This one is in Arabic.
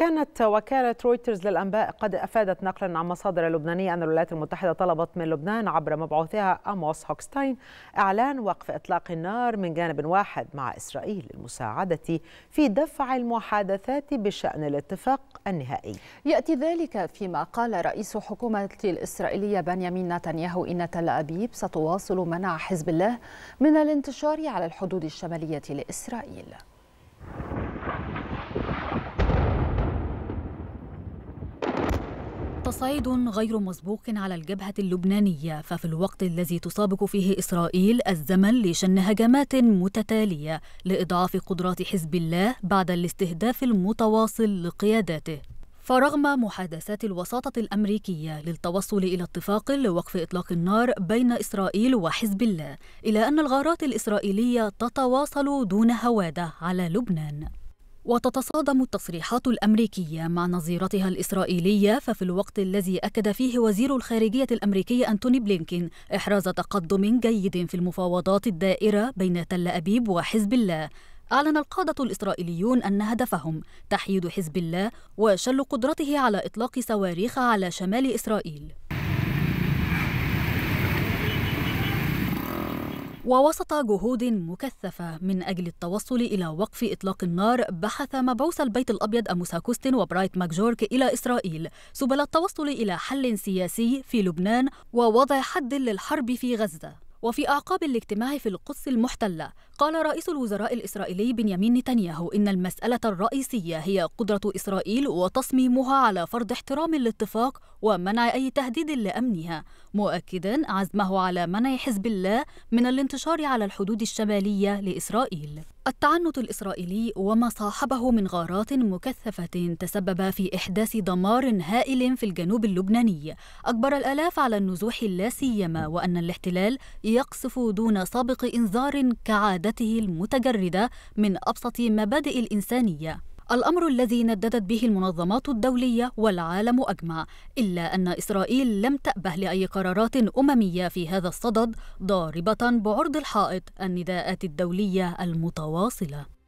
كانت وكالة رويترز للأنباء قد أفادت نقلا عن مصادر لبنانية أن الولايات المتحدة طلبت من لبنان عبر مبعوثها أموس هوكستاين إعلان وقف إطلاق النار من جانب واحد مع إسرائيل للمساعدة في دفع المحادثات بشأن الاتفاق النهائي يأتي ذلك فيما قال رئيس حكومة الإسرائيلية بنيامين نتنياهو إن تل أبيب ستواصل منع حزب الله من الانتشار على الحدود الشمالية لإسرائيل تصعيد غير مسبوق على الجبهة اللبنانية ففي الوقت الذي تسابق فيه إسرائيل الزمن لشن هجمات متتالية لإضعاف قدرات حزب الله بعد الاستهداف المتواصل لقياداته فرغم محادثات الوساطة الأمريكية للتوصل إلى اتفاق لوقف إطلاق النار بين إسرائيل وحزب الله إلا أن الغارات الإسرائيلية تتواصل دون هوادة على لبنان وتتصادم التصريحات الامريكيه مع نظيرتها الاسرائيليه ففي الوقت الذي اكد فيه وزير الخارجيه الامريكي انتوني بلينكين احراز تقدم جيد في المفاوضات الدائره بين تل ابيب وحزب الله أعلن القادة الإسرائيليون أن هدفهم تحييد حزب الله وشل قدرته على إطلاق صواريخ على شمال إسرائيل ووسط جهود مكثفة من أجل التوصل إلى وقف إطلاق النار بحث مبعوث البيت الأبيض أموسا كوستن وبرايت ماكجورك إلى إسرائيل سبل التوصل إلى حل سياسي في لبنان ووضع حد للحرب في غزة وفي أعقاب الاجتماع في القدس المحتلة قال رئيس الوزراء الإسرائيلي بنيامين نتنياهو إن المسألة الرئيسية هي قدرة إسرائيل وتصميمها على فرض احترام الاتفاق ومنع أي تهديد لأمنها مؤكدا عزمه على منع حزب الله من الانتشار على الحدود الشمالية لإسرائيل التعنت الإسرائيلي وما صاحبه من غارات مكثفة تسبب في إحداث دمار هائل في الجنوب اللبناني أجبر الآلاف على النزوح سيما وأن الاحتلال يقصف دون سابق إنذار كعادته المتجردة من أبسط مبادئ الإنسانية الأمر الذي نددت به المنظمات الدولية والعالم أجمع إلا أن إسرائيل لم تأبه لأي قرارات أممية في هذا الصدد ضاربة بعرض الحائط النداءات الدولية المتواصلة